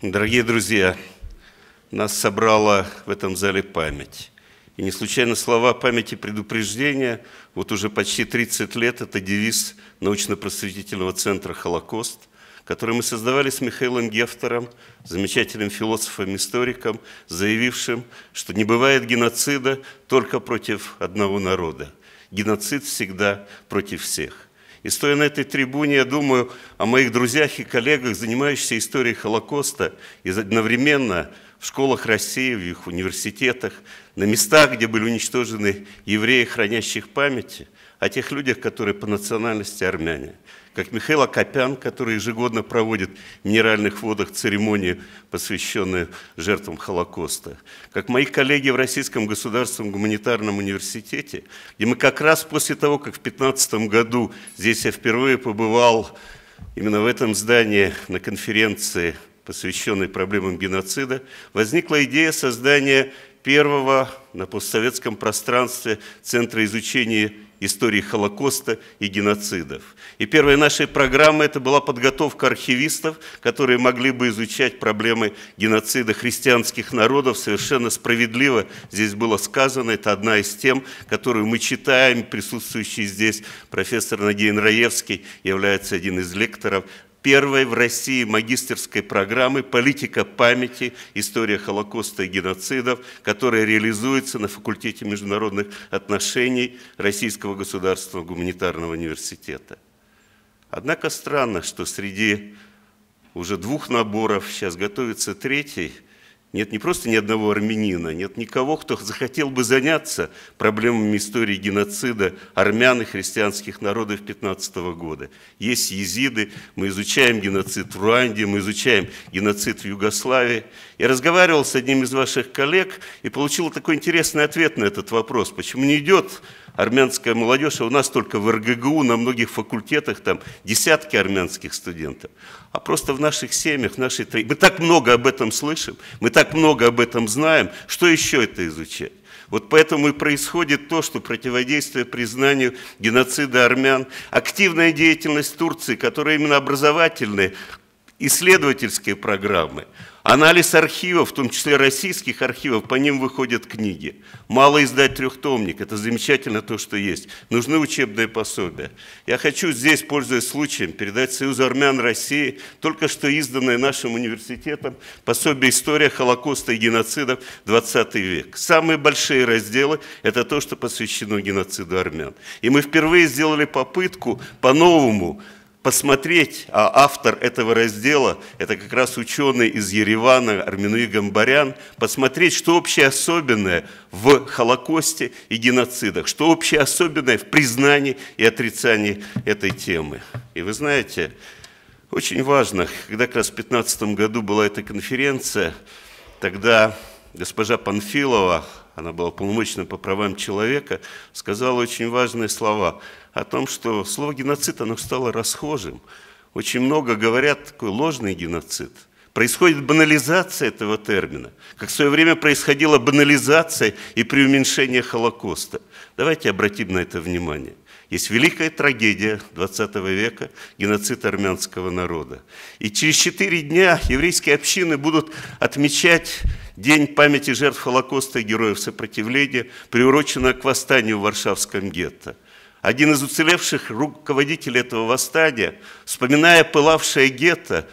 Дорогие друзья, нас собрала в этом зале память. И не случайно слова памяти предупреждения, вот уже почти 30 лет, это девиз научно-просветительного центра «Холокост», который мы создавали с Михаилом Гефтером, замечательным философом-историком, заявившим, что не бывает геноцида только против одного народа. Геноцид всегда против всех. И стоя на этой трибуне, я думаю о моих друзьях и коллегах, занимающихся историей Холокоста, и одновременно в школах России, в их университетах, на местах, где были уничтожены евреи, хранящих память – о тех людях, которые по национальности армяне, как Михаил Акопян, который ежегодно проводит в Минеральных водах церемонии, посвященные жертвам Холокоста, как мои коллеги в Российском государственном гуманитарном университете, и мы как раз после того, как в 2015 году здесь я впервые побывал именно в этом здании на конференции, посвященной проблемам геноцида, возникла идея создания первого на постсоветском пространстве Центра изучения истории Холокоста и геноцидов. И первой нашей программы это была подготовка архивистов, которые могли бы изучать проблемы геноцида христианских народов. Совершенно справедливо здесь было сказано, это одна из тем, которую мы читаем, присутствующий здесь профессор Нагин Раевский является один из лекторов первой в России магистерской программы «Политика памяти. История Холокоста и геноцидов», которая реализуется на факультете международных отношений Российского государственного гуманитарного университета. Однако странно, что среди уже двух наборов сейчас готовится третий – нет не просто ни одного армянина, нет никого, кто захотел бы заняться проблемами истории геноцида армян и христианских народов 15 -го года. Есть езиды, мы изучаем геноцид в Руанде, мы изучаем геноцид в Югославии. Я разговаривал с одним из ваших коллег и получил такой интересный ответ на этот вопрос. Почему не идет армянская молодежь, а у нас только в РГГУ на многих факультетах там десятки армянских студентов. А просто в наших семьях, в нашей... Мы так много об этом слышим, мы так много об этом знаем, что еще это изучать? Вот поэтому и происходит то, что противодействие признанию геноцида армян, активная деятельность Турции, которая именно образовательная, исследовательские программы, анализ архивов, в том числе российских архивов, по ним выходят книги. Мало издать трехтомник, это замечательно то, что есть. Нужны учебные пособия. Я хочу здесь, пользуясь случаем, передать Союзу армян России, только что изданное нашим университетом, пособие «История Холокоста и геноцидов. 20 век». Самые большие разделы – это то, что посвящено геноциду армян. И мы впервые сделали попытку по-новому – посмотреть, а автор этого раздела, это как раз ученый из Еревана Арминуи Гамбарян, посмотреть, что общее особенное в Холокосте и геноцидах, что общее особенное в признании и отрицании этой темы. И вы знаете, очень важно, когда как раз в 2015 году была эта конференция, тогда госпожа Панфилова, она была полномочна по правам человека, сказала очень важные слова – о том, что слово геноцид, оно стало расхожим. Очень много говорят такой ложный геноцид. Происходит банализация этого термина, как в свое время происходила банализация и преуменьшение Холокоста. Давайте обратим на это внимание. Есть великая трагедия 20 века, геноцид армянского народа. И через четыре дня еврейские общины будут отмечать День памяти жертв Холокоста и героев сопротивления, приуроченный к восстанию в Варшавском гетто – один из уцелевших руководителей этого восстания, вспоминая пылавшее гетто,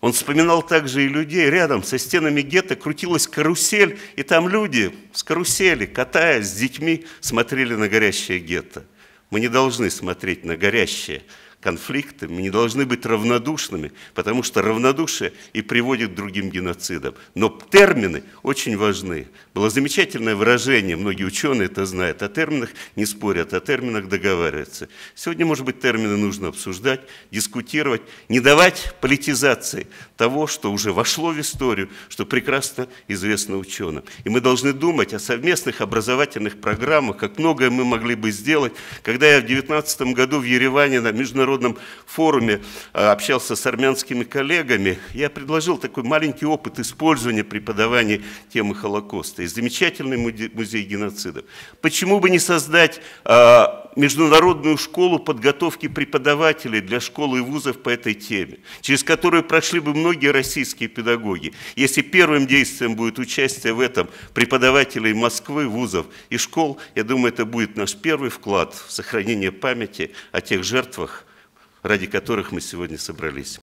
он вспоминал также и людей. Рядом со стенами гетто крутилась карусель, и там люди с карусели, катаясь с детьми, смотрели на горящее гетто. Мы не должны смотреть на горящее, конфликты. мы не должны быть равнодушными, потому что равнодушие и приводит к другим геноцидам. Но термины очень важны. Было замечательное выражение, многие ученые это знают, о терминах не спорят, о терминах договариваются. Сегодня, может быть, термины нужно обсуждать, дискутировать, не давать политизации того, что уже вошло в историю, что прекрасно известно ученым. И мы должны думать о совместных образовательных программах, как многое мы могли бы сделать. Когда я в 2019 году в Ереване на международном международном форуме э, общался с армянскими коллегами, я предложил такой маленький опыт использования преподавания темы Холокоста и замечательный музей геноцидов. Почему бы не создать э, международную школу подготовки преподавателей для школы и вузов по этой теме, через которую прошли бы многие российские педагоги. Если первым действием будет участие в этом преподавателей Москвы, вузов и школ, я думаю, это будет наш первый вклад в сохранение памяти о тех жертвах, ради которых мы сегодня собрались.